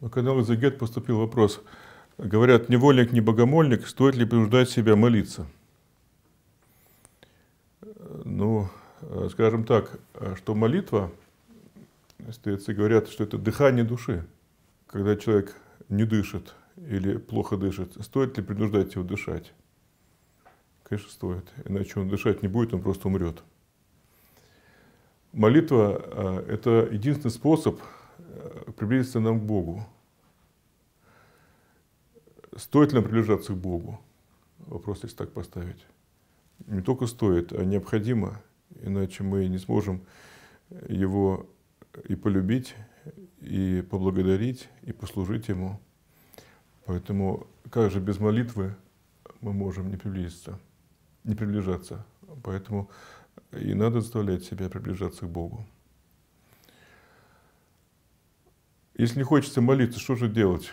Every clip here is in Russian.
На канал Изагет поступил вопрос. Говорят, невольник, не богомольник, стоит ли принуждать себя молиться? Ну, скажем так, что молитва, остается, говорят, что это дыхание души. Когда человек не дышит или плохо дышит, стоит ли принуждать его дышать? Конечно, стоит. Иначе он дышать не будет, он просто умрет. Молитва э, – это единственный способ – приблизиться нам к Богу. Стоит ли нам приближаться к Богу? Вопрос, если так поставить. Не только стоит, а необходимо, иначе мы не сможем Его и полюбить, и поблагодарить, и послужить Ему. Поэтому как же без молитвы мы можем не приблизиться, не приближаться. Поэтому и надо заставлять себя приближаться к Богу. Если не хочется молиться, что же делать?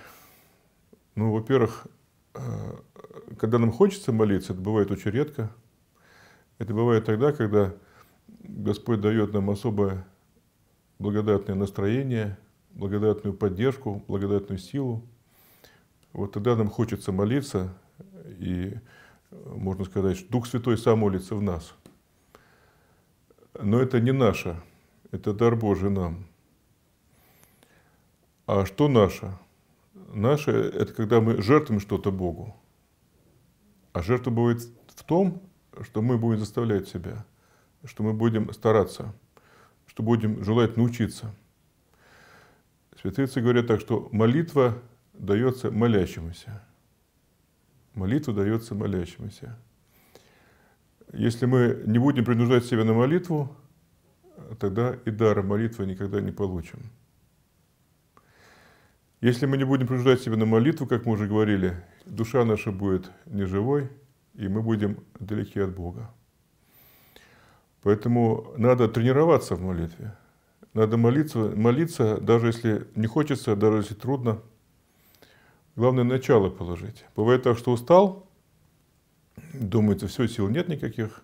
Ну, во-первых, э, когда нам хочется молиться, это бывает очень редко. Это бывает тогда, когда Господь дает нам особое благодатное настроение, благодатную поддержку, благодатную силу. Вот тогда нам хочется молиться, и можно сказать, что Дух Святой сам молится в нас. Но это не наше, это дар Божий нам – а что наше? Наше – это когда мы жертвуем что-то Богу. А жертва будет в том, что мы будем заставлять себя, что мы будем стараться, что будем желать научиться. Святые говорят так, что молитва дается молящемуся. Молитва дается молящемуся. Если мы не будем принуждать себя на молитву, тогда и дара молитвы никогда не получим. Если мы не будем принуждать себя на молитву, как мы уже говорили, душа наша будет неживой, и мы будем далеки от Бога. Поэтому надо тренироваться в молитве. Надо молиться, молиться, даже если не хочется, даже если трудно. Главное начало положить. Бывает так, что устал, думается, все, сил нет никаких.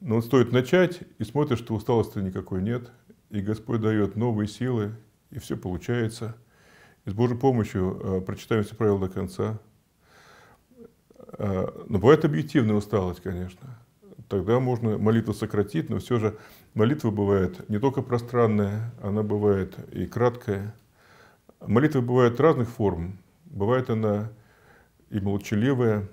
Но стоит начать, и смотришь, что усталости никакой нет. И Господь дает новые силы, и все получается – и с Божьей помощью э, прочитаем все правила до конца. Э, но бывает объективная усталость, конечно. Тогда можно молитву сократить, но все же молитва бывает не только пространная, она бывает и краткая. Молитва бывает разных форм. Бывает она и молчаливая,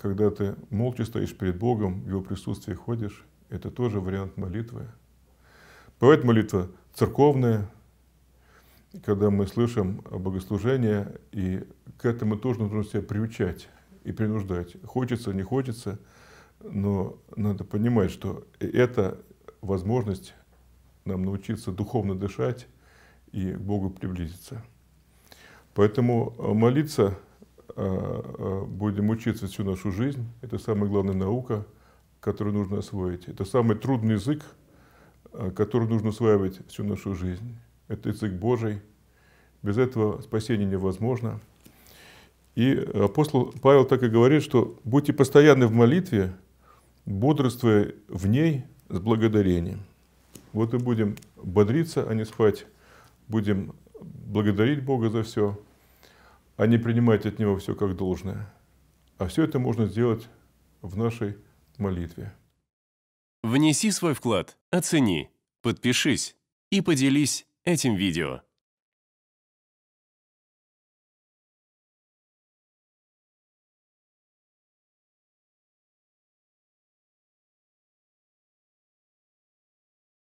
когда ты молча стоишь перед Богом, в Его присутствии ходишь. Это тоже вариант молитвы. Бывает молитва церковная, когда мы слышим богослужение, и к этому тоже нужно себя приучать и принуждать. Хочется, не хочется, но надо понимать, что это возможность нам научиться духовно дышать и к Богу приблизиться. Поэтому э, молиться э, э, будем учиться всю нашу жизнь. Это самая главная наука, которую нужно освоить. Это самый трудный язык, который нужно осваивать всю нашу жизнь это язык Божий. Без этого спасение невозможно. И апостол Павел так и говорит, что будьте постоянны в молитве, бодрствуя в ней с благодарением. Вот и будем бодриться, а не спать. Будем благодарить Бога за все, а не принимать от Него все как должное. А все это можно сделать в нашей молитве. Внеси свой вклад, оцени, подпишись и поделись этим видео.